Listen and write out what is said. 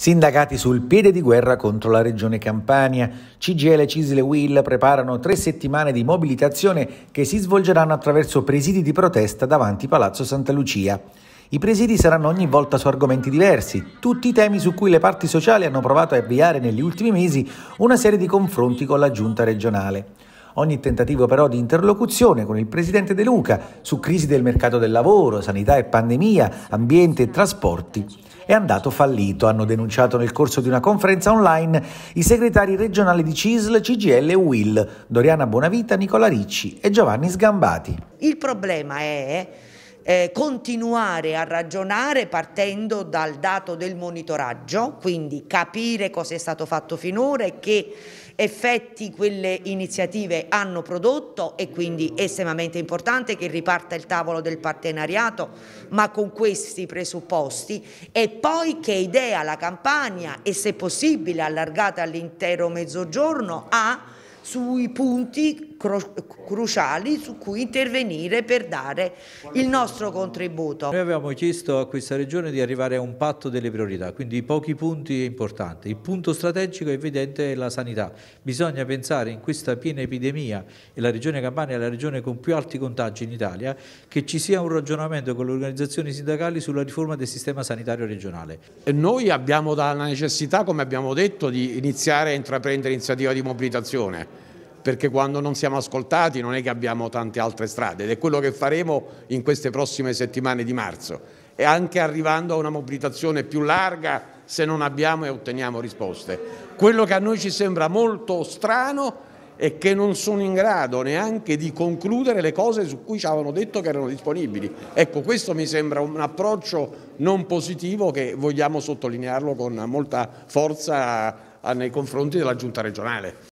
Sindacati sul piede di guerra contro la regione Campania. CGL Cisle Will preparano tre settimane di mobilitazione che si svolgeranno attraverso presidi di protesta davanti Palazzo Santa Lucia. I presidi saranno ogni volta su argomenti diversi, tutti i temi su cui le parti sociali hanno provato a avviare negli ultimi mesi una serie di confronti con la giunta regionale. Ogni tentativo però di interlocuzione con il presidente De Luca su crisi del mercato del lavoro, sanità e pandemia, ambiente e trasporti è andato fallito, hanno denunciato nel corso di una conferenza online i segretari regionali di CISL, CGL e UIL, Doriana Bonavita, Nicola Ricci e Giovanni Sgambati. Il problema è eh, continuare a ragionare partendo dal dato del monitoraggio, quindi capire cosa è stato fatto finora e che effetti quelle iniziative hanno prodotto e quindi estremamente importante che riparta il tavolo del partenariato ma con questi presupposti e poi che idea la campagna e se possibile allargata all'intero mezzogiorno ha sui punti cru cruciali su cui intervenire per dare il nostro contributo. Noi avevamo chiesto a questa regione di arrivare a un patto delle priorità, quindi pochi punti importanti. Il punto strategico è evidente è la sanità. Bisogna pensare in questa piena epidemia, e la regione Campania è la regione con più alti contagi in Italia, che ci sia un ragionamento con le organizzazioni sindacali sulla riforma del sistema sanitario regionale. Noi abbiamo la necessità, come abbiamo detto, di iniziare a intraprendere iniziative di mobilitazione perché quando non siamo ascoltati non è che abbiamo tante altre strade ed è quello che faremo in queste prossime settimane di marzo e anche arrivando a una mobilitazione più larga se non abbiamo e otteniamo risposte. Quello che a noi ci sembra molto strano è che non sono in grado neanche di concludere le cose su cui ci avevano detto che erano disponibili. Ecco, questo mi sembra un approccio non positivo che vogliamo sottolinearlo con molta forza eh, nei confronti della giunta regionale.